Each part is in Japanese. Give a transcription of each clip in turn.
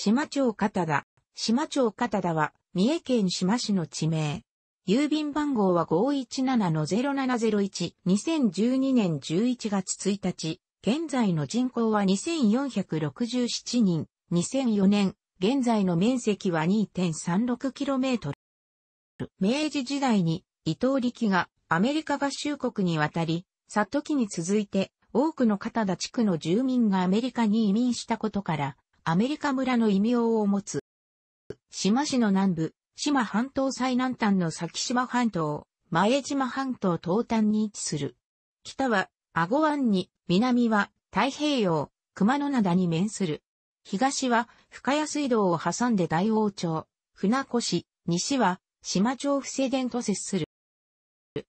島町片田。島町片田は、三重県島市の地名。郵便番号は517-0701、2012年11月1日。現在の人口は2467人。2004年、現在の面積は 2.36km。明治時代に伊藤力がアメリカ合衆国に渡り、佐渡期に続いて多くの片田地区の住民がアメリカに移民したことから、アメリカ村の異名を持つ。島市の南部、島半島最南端の先島半島、前島半島東端に位置する。北は、阿ゴ湾に、南は、太平洋、熊野灘に面する。東は、深谷水道を挟んで大王町、船越、西は、島町不正伝と接する。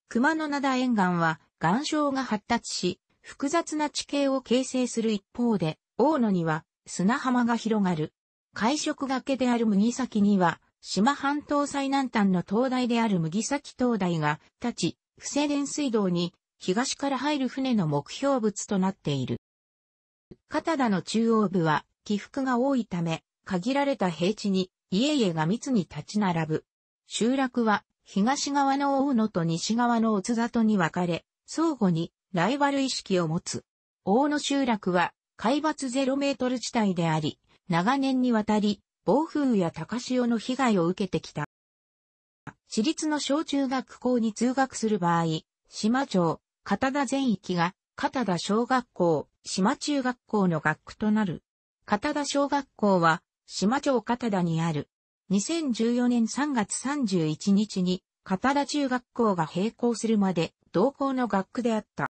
熊野灘沿岸は、岩礁が発達し、複雑な地形を形成する一方で、大野には、砂浜が広がる。海食崖である麦崎には、島半島最南端の灯台である麦崎灯台が立ち、不正電水道に東から入る船の目標物となっている。片田の中央部は起伏が多いため、限られた平地に家々が密に立ち並ぶ。集落は東側の大野と西側の大津里に分かれ、相互にライバル意識を持つ。大野集落は海抜ゼロメートル地帯であり、長年にわたり、暴風雨や高潮の被害を受けてきた。私立の小中学校に通学する場合、島町、片田全域が、片田小学校、島中学校の学区となる。片田小学校は、島町片田にある。2014年3月31日に、片田中学校が閉校するまで、同校の学区であった。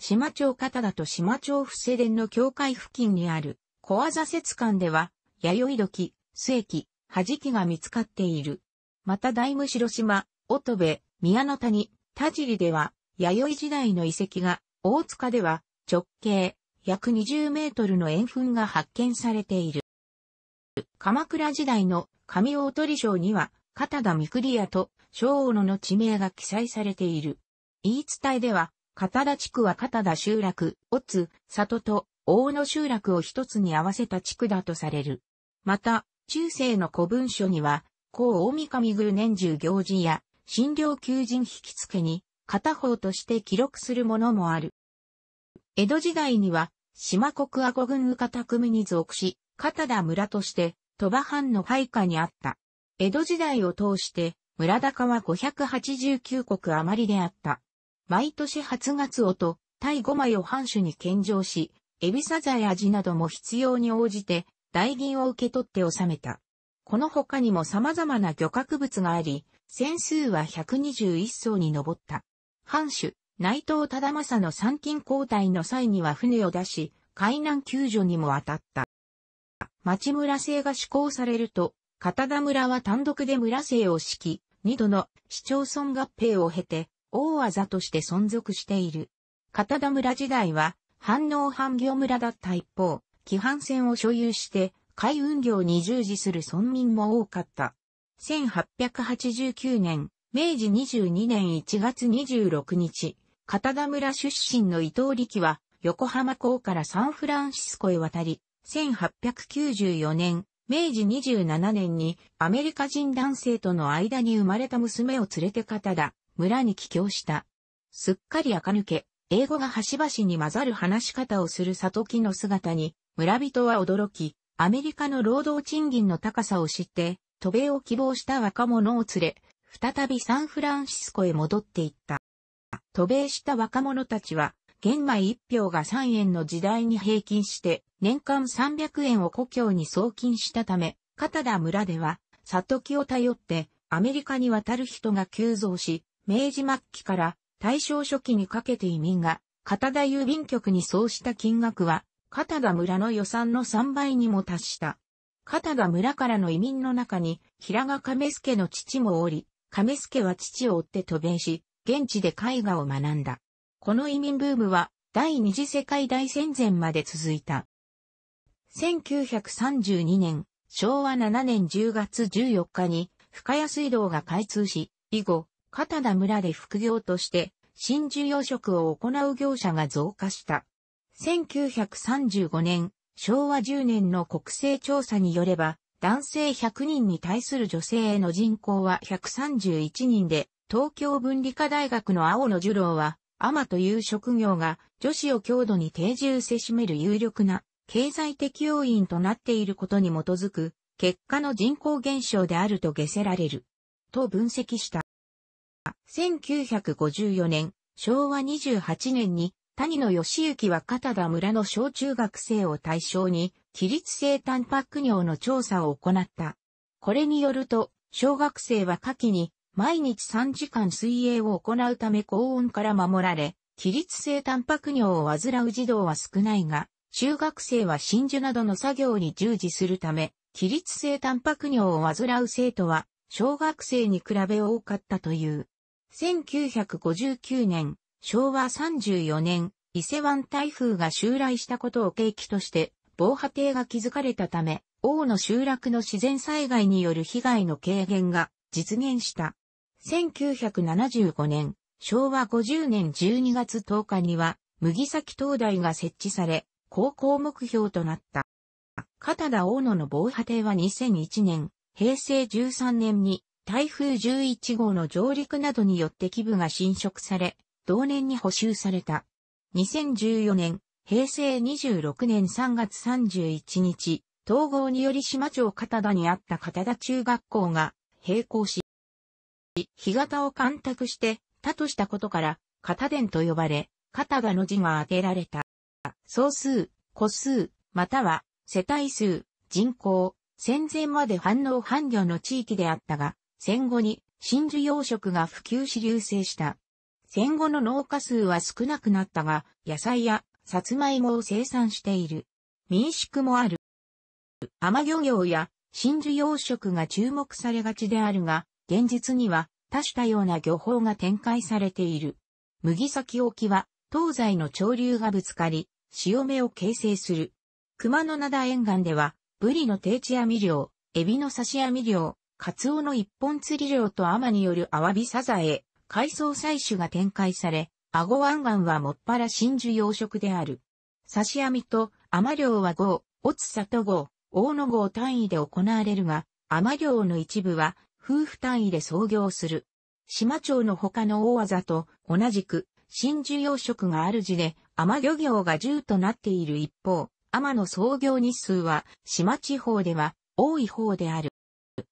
島町片田と島町伏せ殿の境界付近にある、小技節間では、弥生時、末期、はじきが見つかっている。また大武城島、乙部、宮の谷、田尻では、弥生時代の遺跡が、大塚では、直径、約20メートルの円墳が発見されている。鎌倉時代の上大鳥省には、片田三栗屋と昭王の地名が記載されている。言い伝えでは、片田地区は片田集落、オツ、里と大野集落を一つに合わせた地区だとされる。また、中世の古文書には、高大神宮年中行事や、診療求人引き付けに、片方として記録するものもある。江戸時代には、島国阿古郡宇方組に属し、片田村として、鳥羽藩の配下にあった。江戸時代を通して、村高は589国余りであった。毎年8月をと、イ5枚を藩主に献上し、エビサザエ味なども必要に応じて、大銀を受け取って納めた。この他にも様々な漁獲物があり、戦数は121艘に上った。藩主、内藤忠政の参勤交代の際には船を出し、海難救助にも当たった。町村制が施行されると、片田村は単独で村制を敷き、二度の市町村合併を経て、大技として存続している。片田村時代は、反応反業村だった一方、規範船を所有して、海運業に従事する村民も多かった。1889年、明治22年1月26日、片田村出身の伊藤力は、横浜港からサンフランシスコへ渡り、1894年、明治27年にアメリカ人男性との間に生まれた娘を連れて片田、村に帰郷した。すっかり垢抜け、英語が端々に混ざる話し方をする里木の姿に、村人は驚き、アメリカの労働賃金の高さを知って、渡米を希望した若者を連れ、再びサンフランシスコへ戻っていった。渡米した若者たちは、玄米一票が3円の時代に平均して、年間300円を故郷に送金したため、片田村では、里木を頼って、アメリカに渡る人が急増し、明治末期から大正初期にかけて移民が、片田郵便局にそうした金額は、片田村の予算の3倍にも達した。片田村からの移民の中に、平賀亀助の父もおり、亀助は父を追って渡米し、現地で絵画を学んだ。この移民ブームは、第二次世界大戦前まで続いた。1932年、昭和7年10月14日に、深谷水道が開通し、以後、片田村で副業として真珠養殖を行う業者が増加した。1935年、昭和10年の国勢調査によれば、男性100人に対する女性への人口は131人で、東京文理科大学の青野樹郎は、アマという職業が女子を強度に定住せしめる有力な経済的要因となっていることに基づく結果の人口減少であると下せられる。と分析した。1954年、昭和28年に、谷野義行は片田村の小中学生を対象に、起立性タンパク尿の調査を行った。これによると、小学生は夏季に毎日3時間水泳を行うため高温から守られ、起立性タンパク尿を患う児童は少ないが、中学生は真珠などの作業に従事するため、起立性タンパク尿を患う生徒は、小学生に比べ多かったという。1959年、昭和34年、伊勢湾台風が襲来したことを契機として、防波堤が築かれたため、王の集落の自然災害による被害の軽減が実現した。1975年、昭和50年12月10日には、麦崎灯台が設置され、高校目標となった。片田大野の防波堤は2001年、平成13年に台風11号の上陸などによって基部が侵食され、同年に補修された。2014年、平成26年3月31日、統合により島町片田にあった片田中学校が閉校し、日型を干拓して、他としたことから、片田と呼ばれ、片田の字が当てられた。総数、個数、または世帯数、人口、戦前まで反応反魚の地域であったが、戦後に真珠養殖が普及し流生した。戦後の農家数は少なくなったが、野菜やさつまいもを生産している。民宿もある。甘漁業や真珠養殖が注目されがちであるが、現実には多種多様な漁法が展開されている。麦崎沖は東西の潮流がぶつかり、潮目を形成する。熊野灘沿岸では、ブリの定置網漁、エビの刺し網漁、カツオの一本釣り漁とアマによるアワビサザエ、海藻採取が展開され、アゴ湾岸はもっぱら真珠養殖である。刺網とアマ漁は号、オツサと号、大野号単位で行われるが、アマ漁の一部は夫婦単位で創業する。島町の他の大技と同じく真珠養殖がある地で、天漁業が10となっている一方、天の創業日数は島地方では多い方である。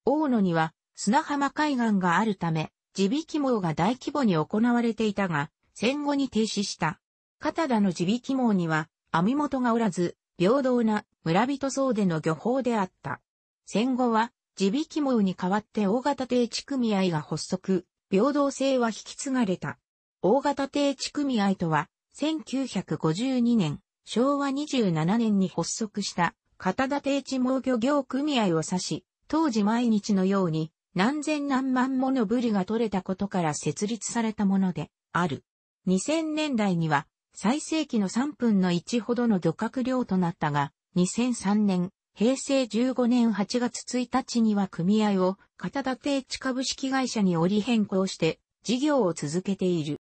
大野には砂浜海岸があるため、地引き網が大規模に行われていたが、戦後に停止した。片田の地引き網には網元がおらず、平等な村人層での漁法であった。戦後は地引き網に代わって大型定地組合が発足、平等性は引き継がれた。大型定地組合とは、1952年、昭和27年に発足した、片田定地網漁業組合を指し、当時毎日のように何千何万ものブリが取れたことから設立されたものである。2000年代には最盛期の3分の1ほどの漁獲量となったが、2003年、平成15年8月1日には組合を片田定地株式会社に折り変更して事業を続けている。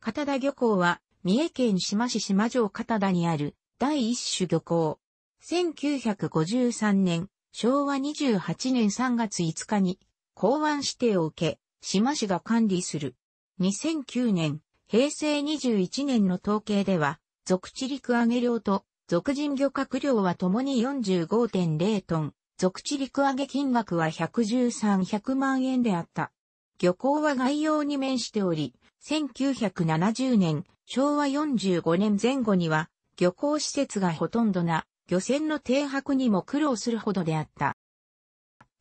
片田漁港は三重県島市島城片田にある第一種漁港。1953年、昭和28年3月5日に港湾指定を受け、島市が管理する。2009年、平成21年の統計では、属地陸揚げ量と属人漁獲量はともに45.0トン、属地陸揚げ金額は11300万円であった。漁港は概要に面しており、1970年、昭和45年前後には、漁港施設がほとんどな漁船の停泊にも苦労するほどであった。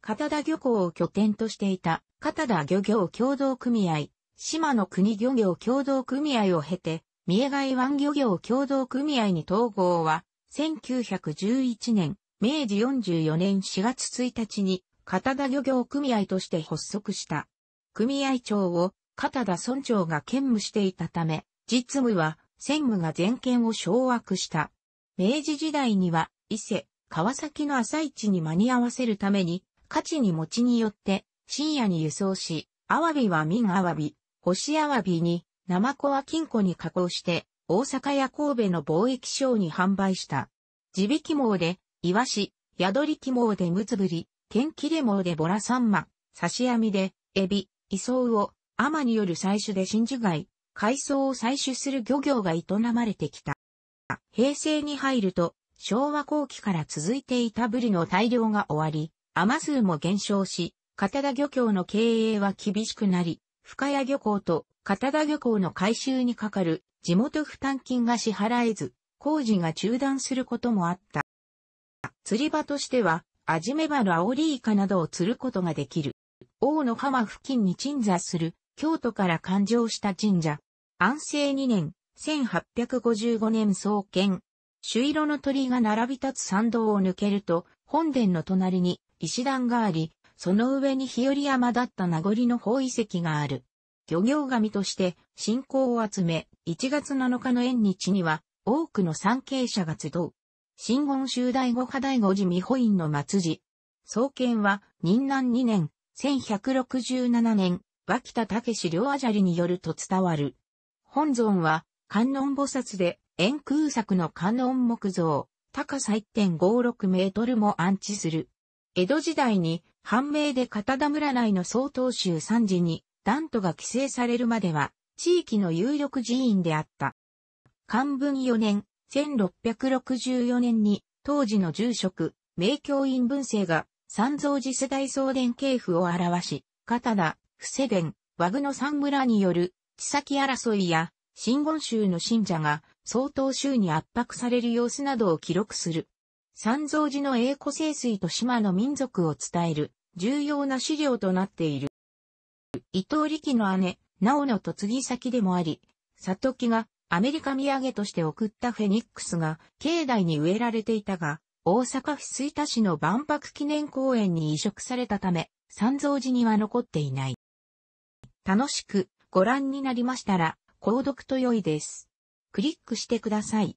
片田漁港を拠点としていた片田漁業協同組合、島の国漁業協同組合を経て、三重外湾漁業協同組合に統合は、1911年、明治44年4月1日に、片田漁業組合として発足した。組合長を片田村長が兼務していたため、実務は専務が全権を掌握した。明治時代には伊勢、川崎の朝市に間に合わせるために、価値に持ちによって深夜に輸送し、アワビは民アワビ、星アワビに、ナマコは金庫に加工して、大阪や神戸の貿易商に販売した。地引き網で、イワシ、宿りキ網でムツブリ、剣切れ網でボラサンマ、刺し網で、エビ、イソウを、アマによる採取で真珠貝、海藻を採取する漁業が営まれてきた。平成に入ると、昭和後期から続いていたブリの大量が終わり、雨数も減少し、片田漁協の経営は厳しくなり、深谷漁港と片田漁港の改修にかかる地元負担金が支払えず、工事が中断することもあった。釣り場としては、アジメバのアオリイカなどを釣ることができる。大野浜付近に鎮座する京都から誕生した神社。安政2年、1855年創建。朱色の鳥が並び立つ参道を抜けると、本殿の隣に石段があり、その上に日和山だった名残の宝遺跡がある。漁業神として信仰を集め、1月7日の縁日には多くの参詣者が集う。新言宗第五派第五寺美保院の末寺。創建は、任南2年、1167年、脇田武両あじゃりによると伝わる。本尊は、観音菩薩で、円空作の観音木造、高さ1.56メートルも安置する。江戸時代に、判明で片田村内の総統州三寺に、ントが規制されるまでは、地域の有力寺院であった。漢文4年、1664年に、当時の住職、名教院文政が、三蔵寺世代送電系譜を表し、片田、伏せ弁、和具の三村による、地先争いや、真言宗の信者が総統宗に圧迫される様子などを記録する。三蔵寺の栄枯清水と島の民族を伝える重要な資料となっている。伊藤力の姉、直野嫁ぎ先でもあり、里木がアメリカ土産として送ったフェニックスが境内に植えられていたが、大阪府水田市の万博記念公園に移植されたため、三蔵寺には残っていない。楽しくご覧になりましたら、購読と良いです。クリックしてください。